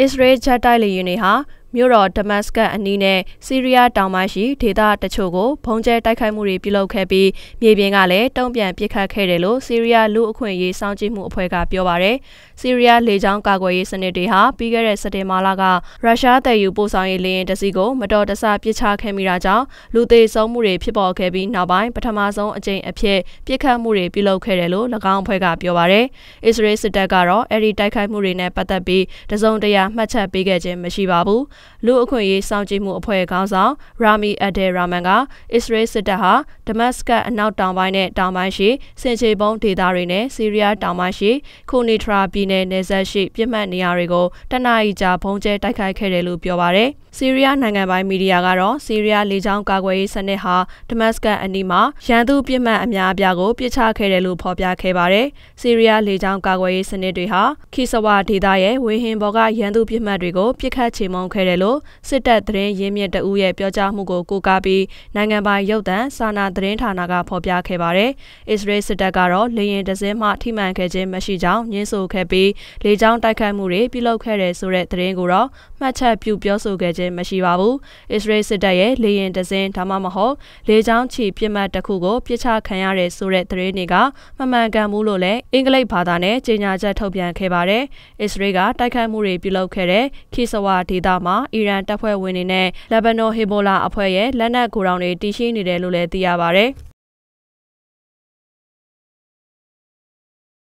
इस रेल छटाई लियो ने हा မြို့တော်ဒမတ်စကတ်အနီးနဲ့ဆီးရီးယားတောင်ပိုင်းရှိဒေသတချို့ကိုဘုံကျဲတိုက်ခိုက်မှုတွေပြုလုပ်ခဲ့ပြီးမြေပြင်ကလည်းတုံ့ပြန်ပစ်ခတ်ခဲ့တယ်လို့ဆီးရီးယားလူအခွင့်အရေးစောင့်ကြည့်မှုအဖွဲ့ကပြောပါရယ်ဆီးရီးယားလေကြောင်းကာကွယ်ရေးစနစ်တွေဟာပြီးခဲ့တဲ့စက်တင်ဘာလကရုရှားတပ်ယူပို့ဆောင်ရေးလေယာဉ်တစ်စီးကိုမတော်တဆပစ်ချခဲ့မိတာကြောင့်လူသေဆုံးမှုတွေဖြစ်ပေါ်ခဲ့ပြီးနောက်ပိုင်းပထမဆုံးအကြိမ်အဖြစ်ပစ်ခတ်မှုတွေပြုလုပ်ခဲ့တယ်လို့၎င်းအဖွဲ့ကပြောပါရယ်အစ္စရေးစစ်တပ်ကတော့အဲ့ဒီတိုက်ခိုက်မှုတွေနဲ့ပတ်သက်ပြီးတစုံတရာမှတ်ချက်ပေးခဲ့ခြင်းမရှိပါဘူးလူအခွင့်အရေးစောင့်ကြည့်မှုအဖွဲ့ခေါင်းဆောင်ရာမီအဒယ်ရာမန်ကအစ္စရေးစစ်တပ်ဟာဒမတ်စကတ်အနောက်တောင်ပိုင်းနဲ့တောင်ပိုင်းရှိစင်ချေဘုံဒေသတွေနဲ့ဆီးရီးယားတောင်ပိုင်းရှိခိုနီထရာပြည်နယ်နယ်စပ်ရှိပြစ်မှတ်နေရာတွေကိုတနအီကြာဘုံကျဲတိုက်ခိုက်ခဲ့တယ်လို့ပြောပါရယ်။ဆီးရီးယားနိုင်ငံပိုင်းမီဒီယာကတော့ဆီးရီးယားလေကြောင်းကာကွယ်ရေးစနစ်ဟာဒမတ်စကတ်အနီးမှာရန်သူပြစ်မှတ်အများအပြားကိုပစ်ချခဲ့တယ်လို့ဖော်ပြခဲ့ပါတယ်။ဆီးရီးယားလေကြောင်းကာကွယ်ရေးစနစ်တွေဟာခီဆဝါဒေသရဲ့ဝေဟင်ပေါ်ကရန်သူပြစ်မှတ်တွေကိုပစ်ခတ်ချေမှုန်းခဲ့တယ်လို့စစ်တပ်သတင်းရင်းမြစ်တအူးရဲ့ပြောကြားမှုကိုကိုးကားပြီးနိုင်ငံပိုင်ရုပ်သံစာနာသတင်းဌာနကဖော်ပြခဲ့ပါတယ်။အစ္စရေးစစ်တပ်ကတော့လေရင်တစင်းမှထိမှန်ခဲ့ခြင်းမရှိကြောင်းညှင်းဆိုခဲ့ပြီးလေကြောင်းတိုက်ခိုက်မှုတွေပြုလုပ်ခဲ့တယ်ဆိုတဲ့သတင်းကိုတော့မှတ်ချက်ပြုပြောဆိုခဲ့ခြင်းခြင်းမရှိပါဘူး။အစ္စရေးစစ်တပ်ရဲ့လေရင်တစင်းဒါမှမဟုတ်လေကြောင်းချီပြစ်မှတ်တစ်ခုကိုပြစ်ချခံရတဲ့ဆိုတဲ့သတင်းတွေကမမှန်ကန်ဘူးလို့လည်းအင်္ဂလိပ်ဘာသာနဲ့ကြေညာချက်ထုတ်ပြန်ခဲ့ပါတယ်။အစ္စရေးကတိုက်ခိုက်မှုတွေပြုလုပ်ခဲ့တဲ့ခီဆဝါဒေသမှာအီရန်တပ်ဖွဲ့ဝင်တွေနဲ့လက်ဘနွန်ဟီဘိုလာအဖွဲ့ရဲ့လက်နက်ဂိုဒေါင်တွေတည်ရှိနေတယ်လို့လည်းသိရပါတယ်။